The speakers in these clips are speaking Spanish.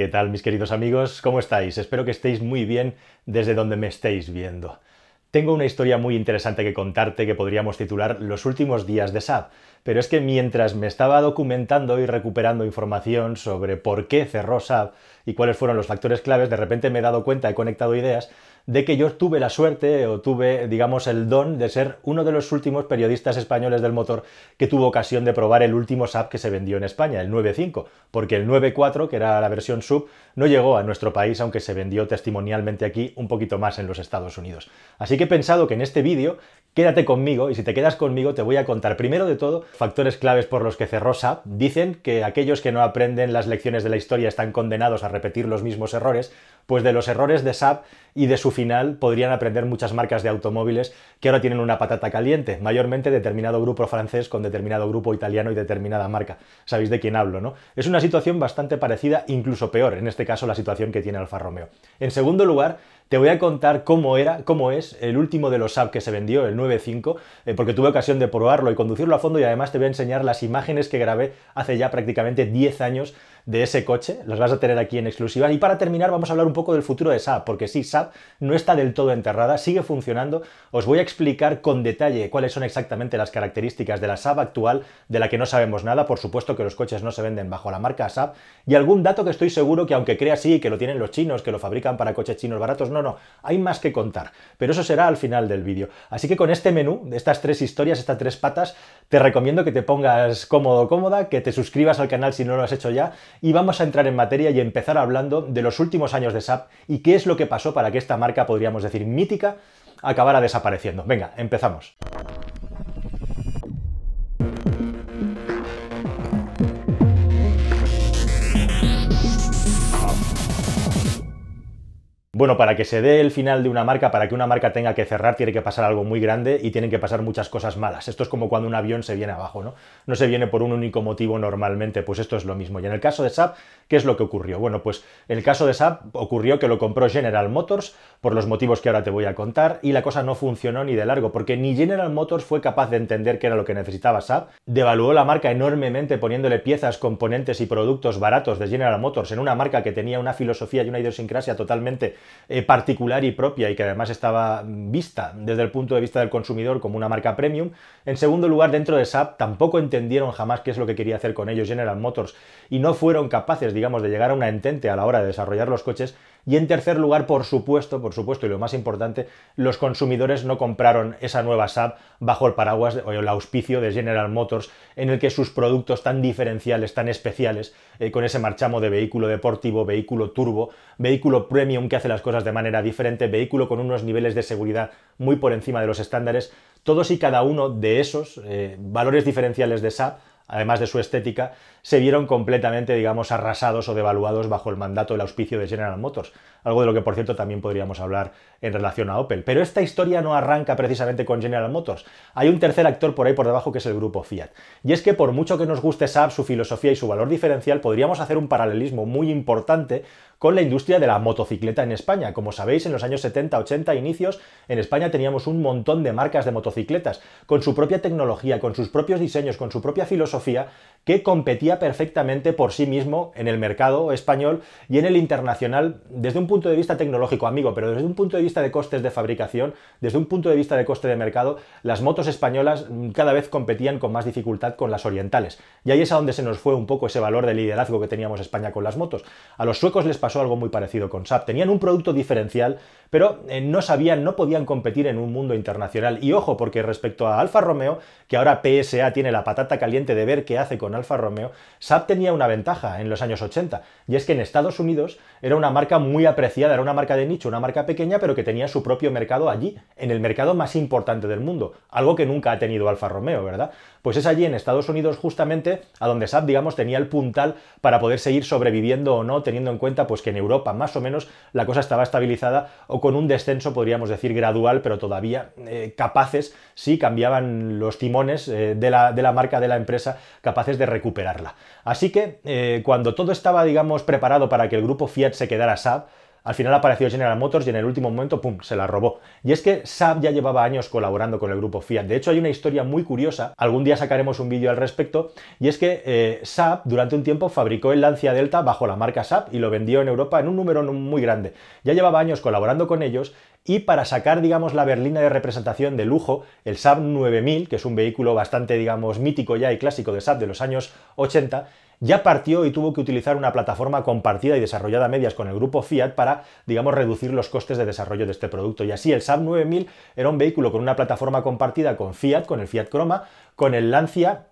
¿Qué tal mis queridos amigos? ¿Cómo estáis? Espero que estéis muy bien desde donde me estéis viendo. Tengo una historia muy interesante que contarte que podríamos titular Los últimos días de SAP, pero es que mientras me estaba documentando y recuperando información sobre por qué cerró SAP y cuáles fueron los factores claves, de repente me he dado cuenta, he conectado ideas de que yo tuve la suerte o tuve, digamos, el don de ser uno de los últimos periodistas españoles del motor que tuvo ocasión de probar el último SAP que se vendió en España, el 9.5, porque el 9.4, que era la versión sub, no llegó a nuestro país, aunque se vendió testimonialmente aquí un poquito más en los Estados Unidos. Así que he pensado que en este vídeo Quédate conmigo y si te quedas conmigo te voy a contar primero de todo factores claves por los que cerró SAP. Dicen que aquellos que no aprenden las lecciones de la historia están condenados a repetir los mismos errores pues de los errores de SAP y de su final podrían aprender muchas marcas de automóviles que ahora tienen una patata caliente, mayormente determinado grupo francés con determinado grupo italiano y determinada marca. Sabéis de quién hablo, ¿no? Es una situación bastante parecida, incluso peor, en este caso la situación que tiene Alfa Romeo. En segundo lugar, te voy a contar cómo era, cómo es el último de los SAP que se vendió, el 9.5, eh, porque tuve ocasión de probarlo y conducirlo a fondo y además te voy a enseñar las imágenes que grabé hace ya prácticamente 10 años de ese coche, las vas a tener aquí en exclusiva. Y para terminar vamos a hablar un poco del futuro de Saab, porque sí, Saab no está del todo enterrada, sigue funcionando. Os voy a explicar con detalle cuáles son exactamente las características de la Saab actual, de la que no sabemos nada, por supuesto que los coches no se venden bajo la marca Saab, y algún dato que estoy seguro que aunque crea sí, que lo tienen los chinos, que lo fabrican para coches chinos baratos, no, no, hay más que contar, pero eso será al final del vídeo. Así que con este menú, estas tres historias, estas tres patas, te recomiendo que te pongas cómodo, cómoda, que te suscribas al canal si no lo has hecho ya y vamos a entrar en materia y empezar hablando de los últimos años de SAP y qué es lo que pasó para que esta marca, podríamos decir mítica, acabara desapareciendo. Venga, empezamos. Bueno, para que se dé el final de una marca, para que una marca tenga que cerrar, tiene que pasar algo muy grande y tienen que pasar muchas cosas malas. Esto es como cuando un avión se viene abajo, ¿no? No se viene por un único motivo normalmente, pues esto es lo mismo. Y en el caso de SAP, ¿qué es lo que ocurrió? Bueno, pues el caso de SAP ocurrió que lo compró General Motors por los motivos que ahora te voy a contar y la cosa no funcionó ni de largo, porque ni General Motors fue capaz de entender qué era lo que necesitaba SAP, devaluó la marca enormemente poniéndole piezas, componentes y productos baratos de General Motors en una marca que tenía una filosofía y una idiosincrasia totalmente eh, particular y propia y que además estaba vista desde el punto de vista del consumidor como una marca premium. En segundo lugar, dentro de SAP tampoco entendieron jamás qué es lo que quería hacer con ellos General Motors y no fueron capaces, digamos, de llegar a una entente a la hora de desarrollar los coches y en tercer lugar, por supuesto, por supuesto, y lo más importante, los consumidores no compraron esa nueva SAP bajo el paraguas o el auspicio de General Motors, en el que sus productos tan diferenciales, tan especiales, eh, con ese marchamo de vehículo deportivo, vehículo turbo, vehículo premium que hace las cosas de manera diferente, vehículo con unos niveles de seguridad muy por encima de los estándares, todos y cada uno de esos eh, valores diferenciales de SAP, además de su estética, se vieron completamente, digamos, arrasados o devaluados bajo el mandato del auspicio de General Motors, algo de lo que, por cierto, también podríamos hablar en relación a Opel. Pero esta historia no arranca precisamente con General Motors. Hay un tercer actor por ahí por debajo que es el grupo Fiat. Y es que por mucho que nos guste Saab, su filosofía y su valor diferencial, podríamos hacer un paralelismo muy importante con la industria de la motocicleta en España. Como sabéis, en los años 70, 80, inicios, en España teníamos un montón de marcas de motocicletas, con su propia tecnología, con sus propios diseños, con su propia filosofía, que competía perfectamente por sí mismo en el mercado español y en el internacional desde un punto de vista tecnológico, amigo, pero desde un punto de vista de costes de fabricación, desde un punto de vista de coste de mercado, las motos españolas cada vez competían con más dificultad con las orientales. Y ahí es a donde se nos fue un poco ese valor de liderazgo que teníamos España con las motos. A los suecos les pasó algo muy parecido con SAP. Tenían un producto diferencial, pero eh, no sabían, no podían competir en un mundo internacional. Y ojo, porque respecto a Alfa Romeo, que ahora PSA tiene la patata caliente de ver qué hace con Alfa Romeo, Saab tenía una ventaja en los años 80, y es que en Estados Unidos era una marca muy apreciada, era una marca de nicho, una marca pequeña, pero que tenía su propio mercado allí, en el mercado más importante del mundo, algo que nunca ha tenido Alfa Romeo, ¿verdad? pues es allí en Estados Unidos justamente a donde SAP, digamos, tenía el puntal para poder seguir sobreviviendo o no, teniendo en cuenta pues que en Europa más o menos la cosa estaba estabilizada o con un descenso, podríamos decir, gradual, pero todavía eh, capaces, si sí, cambiaban los timones eh, de, la, marca de la empresa, capaces de recuperarla. Así que eh, cuando todo estaba, digamos, preparado para que el grupo Fiat se quedara Saab, al final apareció General Motors y en el último momento, ¡pum!, se la robó. Y es que Saab ya llevaba años colaborando con el grupo Fiat. De hecho, hay una historia muy curiosa, algún día sacaremos un vídeo al respecto, y es que eh, Saab durante un tiempo fabricó el Lancia Delta bajo la marca Saab y lo vendió en Europa en un número muy grande. Ya llevaba años colaborando con ellos y para sacar, digamos, la berlina de representación de lujo, el Saab 9000, que es un vehículo bastante, digamos, mítico ya y clásico de Saab de los años 80, ya partió y tuvo que utilizar una plataforma compartida y desarrollada a medias con el grupo Fiat para, digamos, reducir los costes de desarrollo de este producto. Y así el Saab 9000 era un vehículo con una plataforma compartida con Fiat, con el Fiat Croma, con el Lancia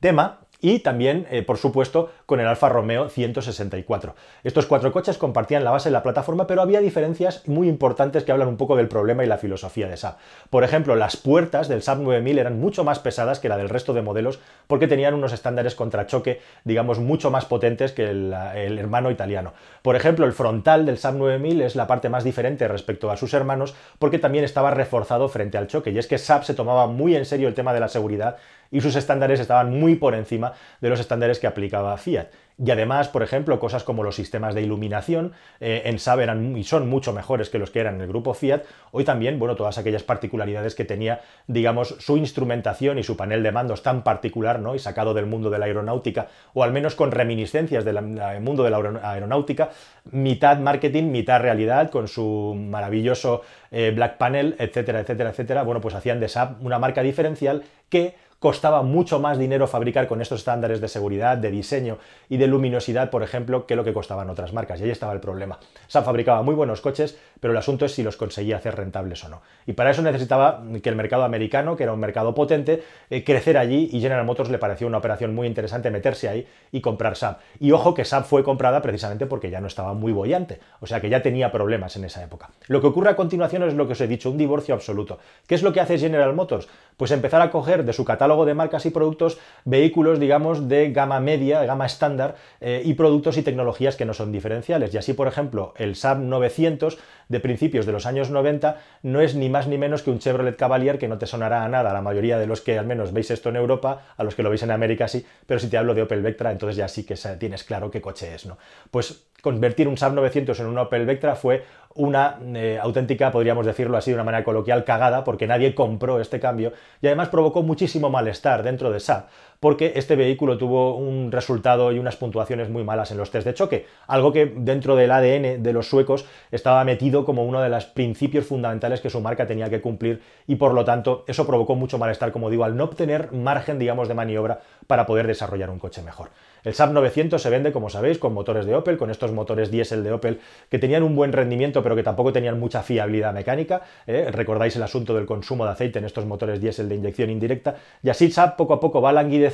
Tema y también, eh, por supuesto, con el Alfa Romeo 164. Estos cuatro coches compartían la base de la plataforma, pero había diferencias muy importantes que hablan un poco del problema y la filosofía de Saab. Por ejemplo, las puertas del Saab 9000 eran mucho más pesadas que la del resto de modelos porque tenían unos estándares contra choque digamos, mucho más potentes que el, el hermano italiano. Por ejemplo, el frontal del Saab 9000 es la parte más diferente respecto a sus hermanos porque también estaba reforzado frente al choque, y es que Saab se tomaba muy en serio el tema de la seguridad y sus estándares estaban muy por encima de los estándares que aplicaba Fiat. Y además, por ejemplo, cosas como los sistemas de iluminación eh, en Saab eran y son mucho mejores que los que eran en el grupo Fiat. Hoy también, bueno, todas aquellas particularidades que tenía, digamos, su instrumentación y su panel de mandos tan particular, ¿no? Y sacado del mundo de la aeronáutica, o al menos con reminiscencias del mundo de la aeronáutica, mitad marketing, mitad realidad, con su maravilloso eh, Black Panel, etcétera, etcétera, etcétera. Bueno, pues hacían de Saab una marca diferencial que costaba mucho más dinero fabricar con estos estándares de seguridad, de diseño y de luminosidad, por ejemplo, que lo que costaban otras marcas. Y ahí estaba el problema. SAP fabricaba muy buenos coches, pero el asunto es si los conseguía hacer rentables o no. Y para eso necesitaba que el mercado americano, que era un mercado potente, eh, creciera crecer allí y General Motors le pareció una operación muy interesante meterse ahí y comprar SAP. Y ojo que SAP fue comprada precisamente porque ya no estaba muy bollante, o sea que ya tenía problemas en esa época. Lo que ocurre a continuación es lo que os he dicho, un divorcio absoluto. ¿Qué es lo que hace General Motors? Pues empezar a coger de su catálogo de marcas y productos, vehículos, digamos, de gama media, de gama estándar, eh, y productos y tecnologías que no son diferenciales. Y así, por ejemplo, el Saab 900 de principios de los años 90 no es ni más ni menos que un Chevrolet Cavalier que no te sonará a nada. La mayoría de los que al menos veis esto en Europa, a los que lo veis en América sí, pero si te hablo de Opel Vectra, entonces ya sí que tienes claro qué coche es, ¿no? Pues convertir un Saab 900 en un Opel Vectra fue una eh, auténtica, podríamos decirlo así de una manera coloquial, cagada, porque nadie compró este cambio y además provocó muchísimo malestar dentro de Saab porque este vehículo tuvo un resultado y unas puntuaciones muy malas en los test de choque, algo que dentro del ADN de los suecos estaba metido como uno de los principios fundamentales que su marca tenía que cumplir y por lo tanto eso provocó mucho malestar, como digo, al no obtener margen, digamos, de maniobra para poder desarrollar un coche mejor. El SAP 900 se vende, como sabéis, con motores de Opel, con estos motores diésel de Opel que tenían un buen rendimiento pero que tampoco tenían mucha fiabilidad mecánica. ¿eh? Recordáis el asunto del consumo de aceite en estos motores diésel de inyección indirecta y así Saab poco a poco va languideciendo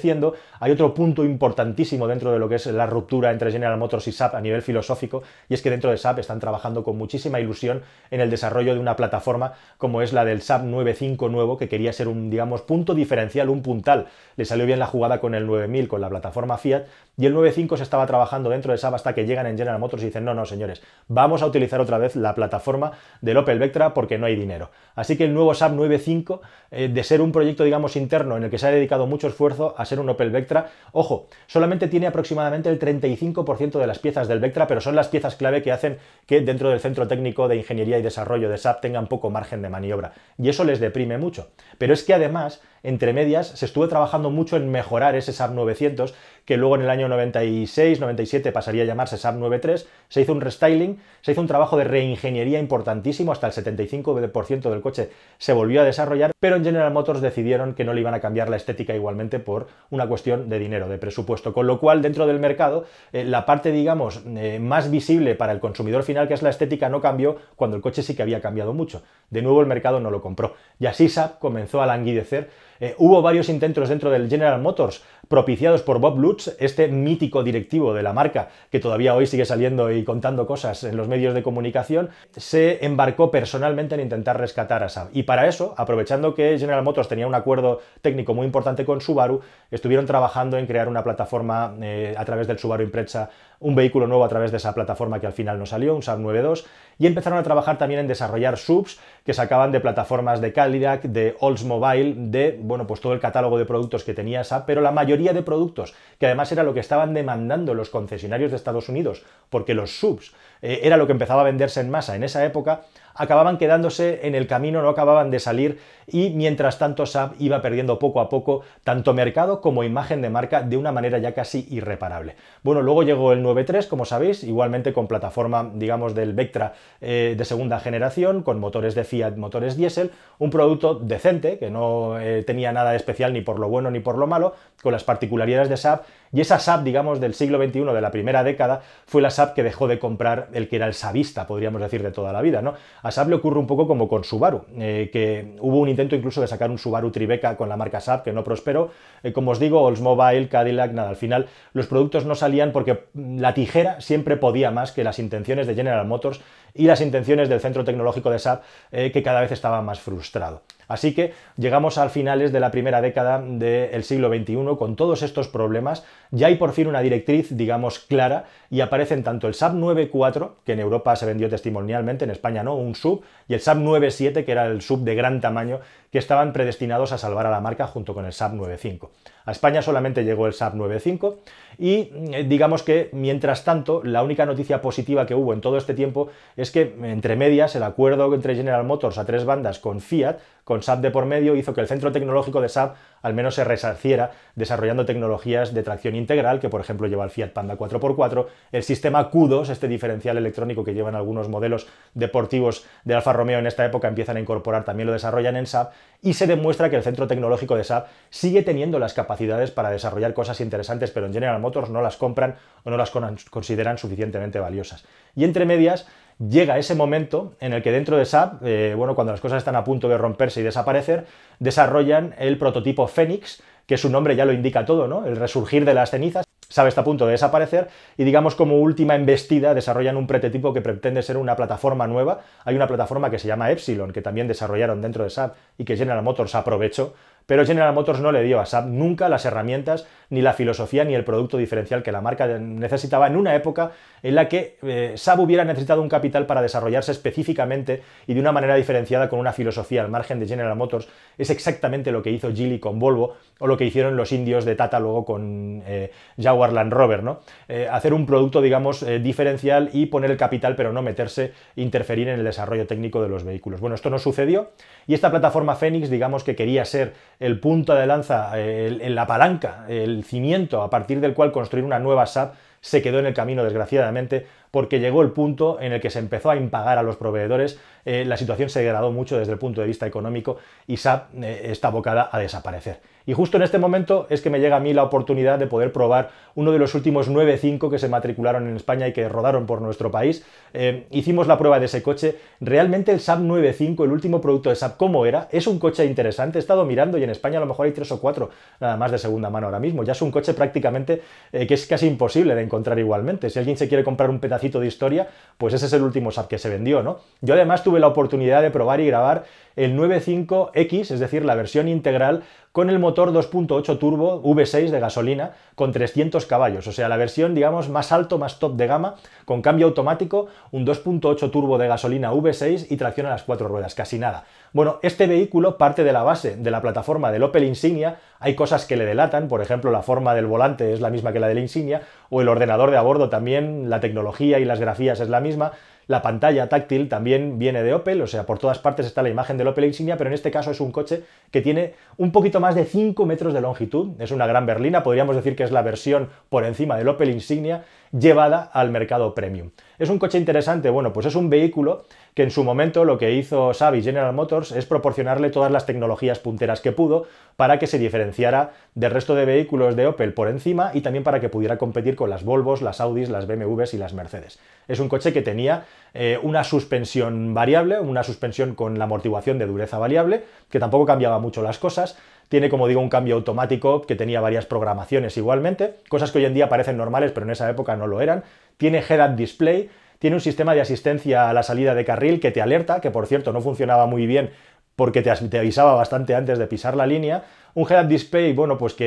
hay otro punto importantísimo dentro de lo que es la ruptura entre General Motors y SAP a nivel filosófico, y es que dentro de SAP están trabajando con muchísima ilusión en el desarrollo de una plataforma como es la del SAP 95 nuevo, que quería ser un, digamos, punto diferencial, un puntal. Le salió bien la jugada con el 9000, con la plataforma Fiat, y el 95 se estaba trabajando dentro de SAP hasta que llegan en General Motors y dicen, no, no, señores, vamos a utilizar otra vez la plataforma del Opel Vectra porque no hay dinero. Así que el nuevo SAP 95, eh, de ser un proyecto, digamos, interno en el que se ha dedicado mucho esfuerzo, a ser un Opel Vectra. Ojo, solamente tiene aproximadamente el 35% de las piezas del Vectra, pero son las piezas clave que hacen que dentro del Centro Técnico de Ingeniería y Desarrollo de SAP tengan poco margen de maniobra. Y eso les deprime mucho. Pero es que además entre medias, se estuvo trabajando mucho en mejorar ese SAP 900, que luego en el año 96, 97 pasaría a llamarse SAP 93. Se hizo un restyling, se hizo un trabajo de reingeniería importantísimo, hasta el 75% del coche se volvió a desarrollar, pero en General Motors decidieron que no le iban a cambiar la estética igualmente por una cuestión de dinero, de presupuesto. Con lo cual, dentro del mercado, eh, la parte, digamos, eh, más visible para el consumidor final, que es la estética, no cambió cuando el coche sí que había cambiado mucho. De nuevo, el mercado no lo compró. Y así SAP comenzó a languidecer eh, hubo varios intentos dentro del General Motors propiciados por Bob Lutz, este mítico directivo de la marca que todavía hoy sigue saliendo y contando cosas en los medios de comunicación, se embarcó personalmente en intentar rescatar a Saab. Y para eso, aprovechando que General Motors tenía un acuerdo técnico muy importante con Subaru, estuvieron trabajando en crear una plataforma eh, a través del Subaru Impreza un vehículo nuevo a través de esa plataforma que al final no salió, un Saab 92, y empezaron a trabajar también en desarrollar subs que sacaban de plataformas de Cadillac, de Oldsmobile, de, bueno, pues todo el catálogo de productos que tenía Saab, pero la mayoría de productos, que además era lo que estaban demandando los concesionarios de Estados Unidos, porque los subs eh, era lo que empezaba a venderse en masa en esa época, acababan quedándose en el camino, no acababan de salir y mientras tanto Saab iba perdiendo poco a poco tanto mercado como imagen de marca de una manera ya casi irreparable. Bueno, luego llegó el 9-3 como sabéis, igualmente con plataforma, digamos, del Vectra eh, de segunda generación, con motores de Fiat, motores diésel, un producto decente, que no eh, tenía nada de especial ni por lo bueno ni por lo malo, con las particularidades de Saab y esa Saab digamos, del siglo XXI, de la primera década, fue la Saab que dejó de comprar el que era el SAPista, podríamos decir, de toda la vida, ¿no? A SAP le ocurre un poco como con Subaru, eh, que hubo un intento incluso de sacar un Subaru Tribeca con la marca SAP que no prosperó. Eh, como os digo, Oldsmobile, Cadillac, nada, al final los productos no salían porque mm, la tijera siempre podía más que las intenciones de General Motors y las intenciones del centro tecnológico de SAP, eh, que cada vez estaba más frustrado. Así que llegamos al finales de la primera década del siglo XXI con todos estos problemas. Ya hay por fin una directriz, digamos, clara y aparecen tanto el SAP 9.4, que en Europa se vendió testimonialmente, en España no, un sub, y el SAP 9.7, que era el sub de gran tamaño que estaban predestinados a salvar a la marca junto con el SAP 95. A España solamente llegó el SAP 95 y eh, digamos que mientras tanto la única noticia positiva que hubo en todo este tiempo es que entre medias el acuerdo entre General Motors a tres bandas con Fiat, con SAP de por medio, hizo que el centro tecnológico de Saab al menos se resarciera desarrollando tecnologías de tracción integral, que por ejemplo lleva el Fiat Panda 4x4, el sistema Q2, este diferencial electrónico que llevan algunos modelos deportivos de Alfa Romeo en esta época, empiezan a incorporar, también lo desarrollan en SAP, y se demuestra que el centro tecnológico de SAP sigue teniendo las capacidades para desarrollar cosas interesantes, pero en General Motors no las compran o no las consideran suficientemente valiosas. Y entre medias, llega ese momento en el que dentro de SAP, eh, bueno, cuando las cosas están a punto de romperse y desaparecer, desarrollan el prototipo Fénix, que su nombre ya lo indica todo, ¿no? El resurgir de las cenizas. SAP está a punto de desaparecer y digamos como última embestida desarrollan un prototipo que pretende ser una plataforma nueva. Hay una plataforma que se llama Epsilon que también desarrollaron dentro de SAP y que General Motors aprovechó, pero General Motors no le dio a SAP nunca las herramientas ni la filosofía ni el producto diferencial que la marca necesitaba en una época en la que eh, SAB hubiera necesitado un capital para desarrollarse específicamente y de una manera diferenciada con una filosofía al margen de General Motors. Es exactamente lo que hizo Gilly con Volvo o lo que hicieron los indios de Tata luego con eh, Jaguar Land Rover, ¿no? Eh, hacer un producto, digamos, diferencial y poner el capital, pero no meterse, interferir en el desarrollo técnico de los vehículos. Bueno, esto no sucedió y esta plataforma Fénix, digamos que quería ser el punto de lanza, en la palanca, el cimiento a partir del cual construir una nueva SAP se quedó en el camino, desgraciadamente, porque llegó el punto en el que se empezó a impagar a los proveedores, eh, la situación se degradó mucho desde el punto de vista económico y SAP eh, está abocada a desaparecer. Y justo en este momento es que me llega a mí la oportunidad de poder probar uno de los últimos 9.5 que se matricularon en España y que rodaron por nuestro país. Eh, hicimos la prueba de ese coche. Realmente el SAP 9.5, el último producto de SAP, ¿cómo era? Es un coche interesante. He estado mirando y en España a lo mejor hay tres o cuatro nada más de segunda mano ahora mismo. Ya es un coche prácticamente que es casi imposible de encontrar igualmente. Si alguien se quiere comprar un pedazo de historia, pues ese es el último sap que se vendió, ¿no? Yo además tuve la oportunidad de probar y grabar el 95X, es decir, la versión integral con el motor 2.8 turbo V6 de gasolina con 300 caballos, o sea, la versión, digamos, más alto, más top de gama, con cambio automático, un 2.8 turbo de gasolina V6 y tracción a las cuatro ruedas, casi nada. Bueno, este vehículo parte de la base de la plataforma del Opel Insignia, hay cosas que le delatan, por ejemplo, la forma del volante es la misma que la del Insignia, o el ordenador de a bordo también, la tecnología y las grafías es la misma, la pantalla táctil también viene de Opel, o sea, por todas partes está la imagen del Opel Insignia, pero en este caso es un coche que tiene un poquito más de 5 metros de longitud, es una gran berlina, podríamos decir que es la versión por encima del Opel Insignia, llevada al mercado premium. ¿Es un coche interesante? Bueno, pues es un vehículo que en su momento lo que hizo Xavi General Motors es proporcionarle todas las tecnologías punteras que pudo para que se diferenciara del resto de vehículos de Opel por encima y también para que pudiera competir con las Volvos, las Audis, las BMWs y las Mercedes. Es un coche que tenía eh, una suspensión variable, una suspensión con la amortiguación de dureza variable, que tampoco cambiaba mucho las cosas, tiene, como digo, un cambio automático que tenía varias programaciones igualmente, cosas que hoy en día parecen normales, pero en esa época no lo eran. Tiene head-up display, tiene un sistema de asistencia a la salida de carril que te alerta, que por cierto no funcionaba muy bien porque te, avisaba bastante antes de pisar la línea. Un head-up display, bueno, pues que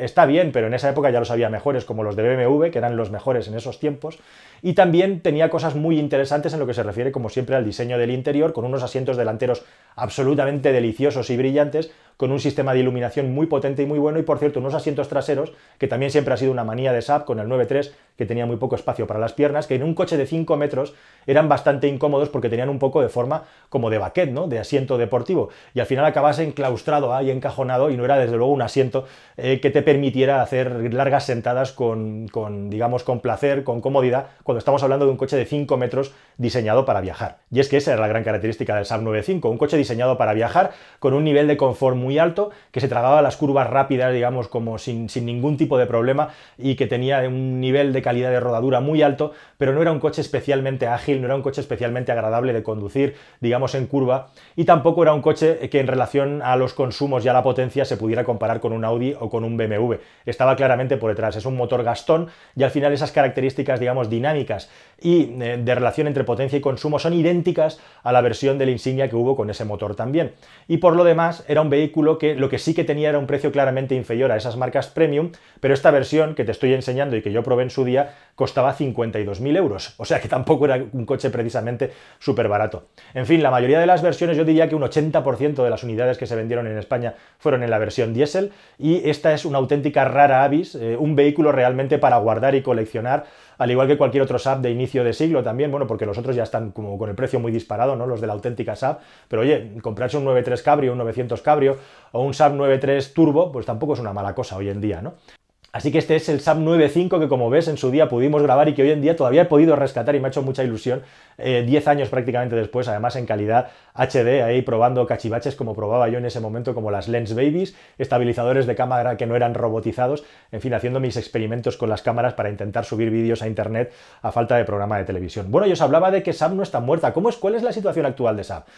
eh, está bien, pero en esa época ya los había mejores, como los de BMW, que eran los mejores en esos tiempos. Y también tenía cosas muy interesantes en lo que se refiere, como siempre, al diseño del interior, con unos asientos delanteros absolutamente deliciosos y brillantes, con un sistema de iluminación muy potente y muy bueno, y por cierto, unos asientos traseros, que también siempre ha sido una manía de SAP con el 9-3, que tenía muy poco espacio para las piernas, que en un coche de 5 metros eran bastante incómodos porque tenían un poco de forma como de baquet, ¿no? De asiento deportivo, y al final acabas enclaustrado ahí, encajonado, y no era desde luego un asiento eh, que te permitiera hacer largas sentadas con, digamos, con placer, con comodidad, cuando estamos hablando de un coche de 5 metros diseñado para viajar. Y es que esa era la gran característica del SAP 5 un coche diseñado para viajar con un nivel de confort muy alto, que se tragaba las curvas rápidas, digamos, como sin, sin ningún tipo de problema y que tenía un nivel de calidad de rodadura muy alto, pero no era un coche especialmente ágil, no era un coche especialmente agradable de conducir, digamos, en curva, y tampoco era un coche que en relación a los consumos y a la potencia se pudiera comparar con un Audi o con un BMW. Estaba claramente por detrás, es un motor gastón y al final esas características, digamos, dinámicas y eh, de relación entre potencia y consumo son idénticas a la versión de la Insignia que hubo con ese motor también. Y por lo demás, era un vehículo que lo que sí que tenía era un precio claramente inferior a esas marcas premium, pero esta versión que te estoy enseñando y que yo probé en su día costaba 52.000 euros, o sea que tampoco era un coche precisamente súper barato. En fin, la mayoría de las versiones, yo diría que un 80% de las unidades que se vendieron en España fueron en la versión diésel, y esta es una auténtica rara avis, eh, un vehículo realmente para guardar y coleccionar, al igual que cualquier otro SAP de inicio de siglo también, bueno, porque los otros ya están como con el precio muy disparado, ¿no? Los de la auténtica SAP, pero oye, comprarse un 93 Cabrio, un 900 Cabrio o un SAP 93 Turbo, pues tampoco es una mala cosa hoy en día, ¿no? Así que este es el SAP 9.5 que como ves en su día pudimos grabar y que hoy en día todavía he podido rescatar y me ha hecho mucha ilusión 10 eh, años prácticamente después, además en calidad HD, ahí probando cachivaches como probaba yo en ese momento, como las Lens Babies, estabilizadores de cámara que no eran robotizados, en fin, haciendo mis experimentos con las cámaras para intentar subir vídeos a internet a falta de programa de televisión. Bueno, yo os hablaba de que Sam no está muerta. ¿Cómo es? ¿Cuál es la situación actual de SAP?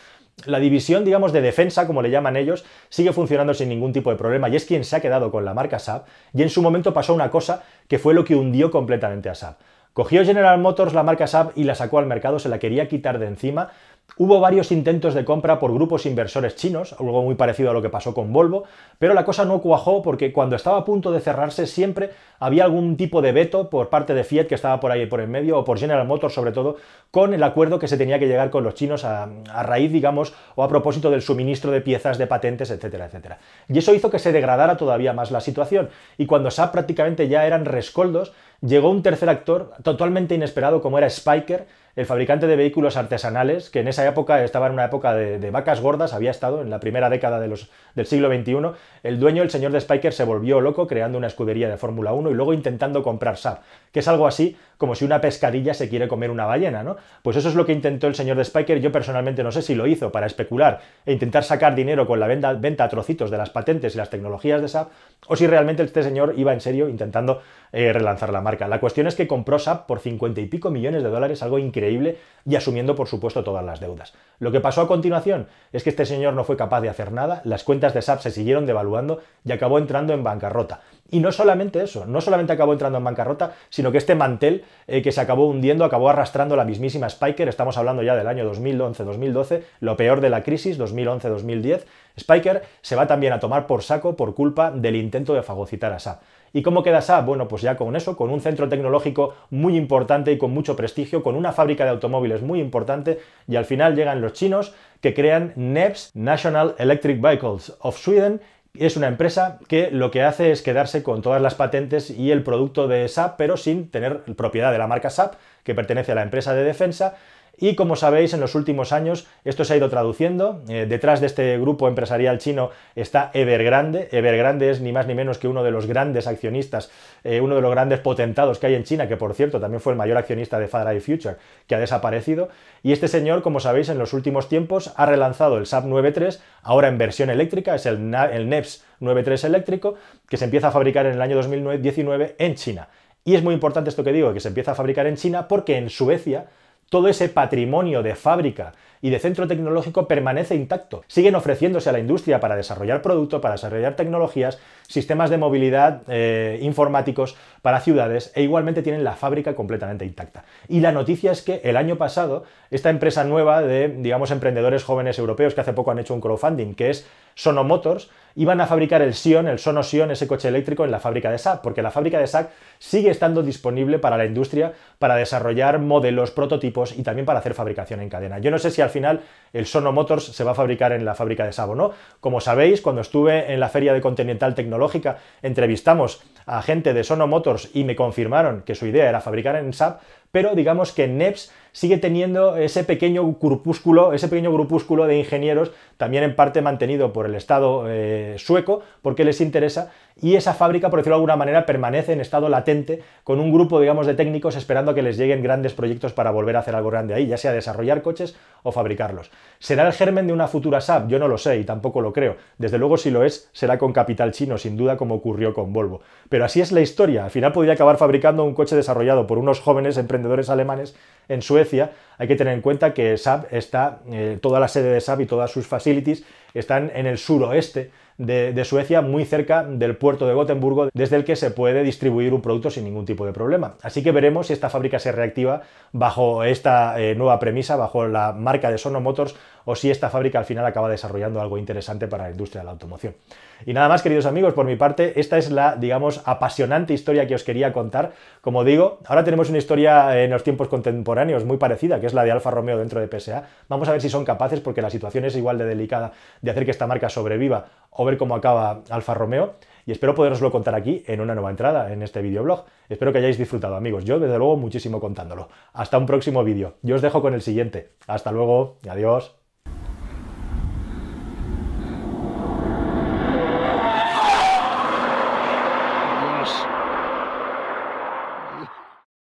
La división, digamos, de defensa, como le llaman ellos, sigue funcionando sin ningún tipo de problema y es quien se ha quedado con la marca Saab y en su momento pasó una cosa que fue lo que hundió completamente a Saab. Cogió General Motors la marca Saab y la sacó al mercado, se la quería quitar de encima, Hubo varios intentos de compra por grupos inversores chinos, algo muy parecido a lo que pasó con Volvo, pero la cosa no cuajó porque cuando estaba a punto de cerrarse siempre había algún tipo de veto por parte de Fiat que estaba por ahí por en medio o por General Motors sobre todo con el acuerdo que se tenía que llegar con los chinos a, a raíz, digamos, o a propósito del suministro de piezas, de patentes, etcétera, etcétera. Y eso hizo que se degradara todavía más la situación y cuando SAP prácticamente ya eran rescoldos, llegó un tercer actor totalmente inesperado como era Spiker, el fabricante de vehículos artesanales, que en esa época estaba en una época de, vacas gordas, había estado en la primera década del siglo XXI, el dueño, el señor de Spiker, se volvió loco creando una escudería de Fórmula 1 y luego intentando comprar SAP, que es algo así como si una pescadilla se quiere comer una ballena, ¿no? Pues eso es lo que intentó el señor de Spiker, yo personalmente no sé si lo hizo para especular e intentar sacar dinero con la venta, venta a trocitos de las patentes y las tecnologías de SAP, o si realmente este señor iba en serio intentando eh, relanzar la marca. La cuestión es que compró SAP por 50 y pico millones de dólares, algo increíble y asumiendo, por supuesto, todas las deudas. Lo que pasó a continuación es que este señor no fue capaz de hacer nada, las cuentas de SAP se siguieron devaluando y acabó entrando en bancarrota. Y no solamente eso, no solamente acabó entrando en bancarrota, sino que este mantel eh, que se acabó hundiendo acabó arrastrando la mismísima Spiker, estamos hablando ya del año 2011-2012, lo peor de la crisis, 2011-2010. Spiker se va también a tomar por saco por culpa del intento de fagocitar a SAP. ¿Y cómo queda Saab? Bueno, pues ya con eso, con un centro tecnológico muy importante y con mucho prestigio, con una fábrica de automóviles muy importante y al final llegan los chinos que crean NEPS, National Electric Vehicles of Sweden, es una empresa que lo que hace es quedarse con todas las patentes y el producto de SAP, pero sin tener propiedad de la marca SAP, que pertenece a la empresa de defensa, y como sabéis, en los últimos años esto se ha ido traduciendo. Eh, detrás de este grupo empresarial chino está Evergrande. Evergrande es ni más ni menos que uno de los grandes accionistas, eh, uno de los grandes potentados que hay en China, que por cierto también fue el mayor accionista de Far Future, que ha desaparecido. Y este señor, como sabéis, en los últimos tiempos ha relanzado el SAP 93, ahora en versión eléctrica, es el, el NEPS 93 eléctrico, que se empieza a fabricar en el año 2019 en China. Y es muy importante esto que digo, que se empieza a fabricar en China porque en Suecia todo ese patrimonio de fábrica y de centro tecnológico permanece intacto. Siguen ofreciéndose a la industria para desarrollar productos, para desarrollar tecnologías, sistemas de movilidad eh, informáticos para ciudades e igualmente tienen la fábrica completamente intacta. Y la noticia es que el año pasado, esta empresa nueva de, digamos, emprendedores jóvenes europeos que hace poco han hecho un crowdfunding, que es Sono Motors, iban a fabricar el Sion, el Sono Sion, ese coche eléctrico en la fábrica de SAP, porque la fábrica de SAC sigue estando disponible para la industria para desarrollar modelos, prototipos y también para hacer fabricación en cadena. Yo no sé si al final el Sono Motors se va a fabricar en la fábrica de Saab o no. Como sabéis, cuando estuve en la feria de Continental Tecnológica, entrevistamos a gente de Sono Motors y me confirmaron que su idea era fabricar en SAP, pero digamos que NEPS sigue teniendo ese pequeño grupúsculo, ese pequeño grupúsculo de ingenieros, también en parte mantenido por el Estado eh, sueco, porque les interesa, y esa fábrica, por decirlo de alguna manera, permanece en estado latente con un grupo, digamos, de técnicos esperando a que les lleguen grandes proyectos para volver a hacer algo grande ahí, ya sea desarrollar coches o fabricarlos. ¿Será el germen de una futura SAP? Yo no lo sé y tampoco lo creo. Desde luego, si lo es, será con capital chino, sin duda, como ocurrió con Volvo. Pero así es la historia. Al final podría acabar fabricando un coche desarrollado por unos jóvenes emprendedores alemanes en Suecia hay que tener en cuenta que SAP está, eh, toda la sede de SAP y todas sus facilities están en el suroeste de, Suecia, muy cerca del puerto de Gotemburgo, desde el que se puede distribuir un producto sin ningún tipo de problema. Así que veremos si esta fábrica se reactiva bajo esta eh, nueva premisa, bajo la marca de Sono Motors, o si esta fábrica al final acaba desarrollando algo interesante para la industria de la automoción. Y nada más, queridos amigos, por mi parte, esta es la, digamos, apasionante historia que os quería contar. Como digo, ahora tenemos una historia en los tiempos contemporáneos muy parecida, que es la de Alfa Romeo dentro de PSA. Vamos a ver si son capaces, porque la situación es igual de delicada, de hacer que esta marca sobreviva o ver cómo acaba Alfa Romeo y espero poderoslo contar aquí en una nueva entrada en este videoblog. Espero que hayáis disfrutado, amigos. Yo, desde luego, muchísimo contándolo. Hasta un próximo vídeo. Yo os dejo con el siguiente. Hasta luego. Adiós.